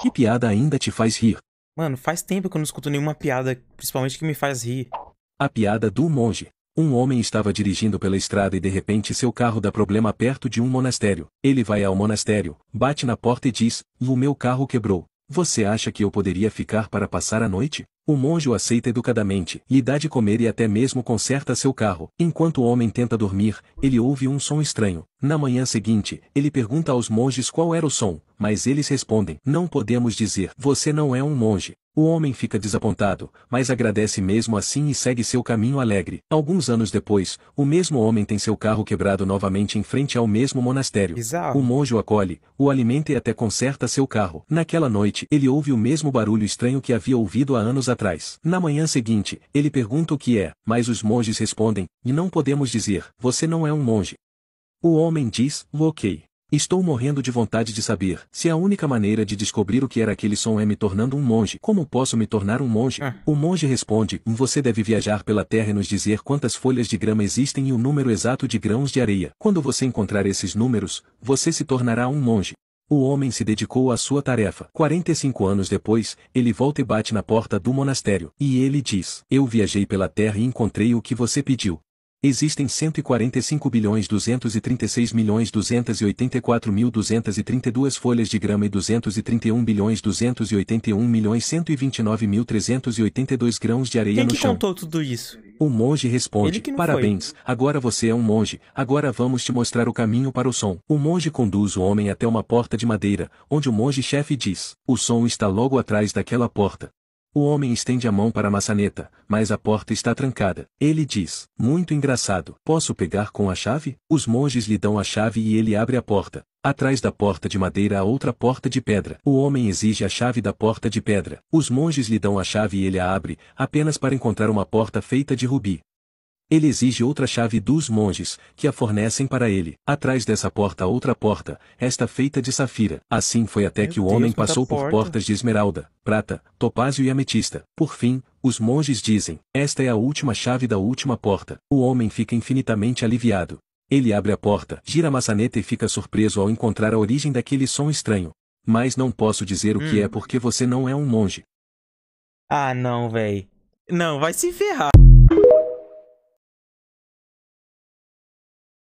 Que piada ainda te faz rir? Mano, faz tempo que eu não escuto nenhuma piada, principalmente que me faz rir. A piada do monge. Um homem estava dirigindo pela estrada e de repente seu carro dá problema perto de um monastério. Ele vai ao monastério, bate na porta e diz: O meu carro quebrou. Você acha que eu poderia ficar para passar a noite? O monge o aceita educadamente, lhe dá de comer e até mesmo conserta seu carro. Enquanto o homem tenta dormir, ele ouve um som estranho. Na manhã seguinte, ele pergunta aos monges qual era o som, mas eles respondem: Não podemos dizer, você não é um monge. O homem fica desapontado, mas agradece mesmo assim e segue seu caminho alegre. Alguns anos depois, o mesmo homem tem seu carro quebrado novamente em frente ao mesmo monastério. Bizarro. O monge o acolhe, o alimenta e até conserta seu carro. Naquela noite, ele ouve o mesmo barulho estranho que havia ouvido há anos atrás atrás. Na manhã seguinte, ele pergunta o que é, mas os monges respondem, e não podemos dizer, você não é um monge. O homem diz, ok. Estou morrendo de vontade de saber se é a única maneira de descobrir o que era aquele som é me tornando um monge. Como posso me tornar um monge? Ah. O monge responde: Você deve viajar pela terra e nos dizer quantas folhas de grama existem e o número exato de grãos de areia. Quando você encontrar esses números, você se tornará um monge. O homem se dedicou à sua tarefa. 45 anos depois, ele volta e bate na porta do monastério. E ele diz: Eu viajei pela terra e encontrei o que você pediu. Existem 145 bilhões 236 milhões 284 mil 232 folhas de grama e 231 bilhões 281 milhões 129 mil 382 grãos de areia Quem no que chão. contou tudo isso? O monge responde, parabéns, foi. agora você é um monge, agora vamos te mostrar o caminho para o som. O monge conduz o homem até uma porta de madeira, onde o monge-chefe diz, o som está logo atrás daquela porta. O homem estende a mão para a maçaneta, mas a porta está trancada. Ele diz: Muito engraçado, posso pegar com a chave? Os monges lhe dão a chave e ele abre a porta. Atrás da porta de madeira há outra porta de pedra. O homem exige a chave da porta de pedra. Os monges lhe dão a chave e ele a abre, apenas para encontrar uma porta feita de rubi. Ele exige outra chave dos monges, que a fornecem para ele. Atrás dessa porta outra porta, esta feita de safira. Assim foi até Meu que o Deus, homem passou porta. por portas de esmeralda, prata, topázio e ametista. Por fim, os monges dizem, esta é a última chave da última porta. O homem fica infinitamente aliviado. Ele abre a porta, gira a maçaneta e fica surpreso ao encontrar a origem daquele som estranho. Mas não posso dizer o que é hum. porque você não é um monge. Ah não, véi. Não, vai se ferrar.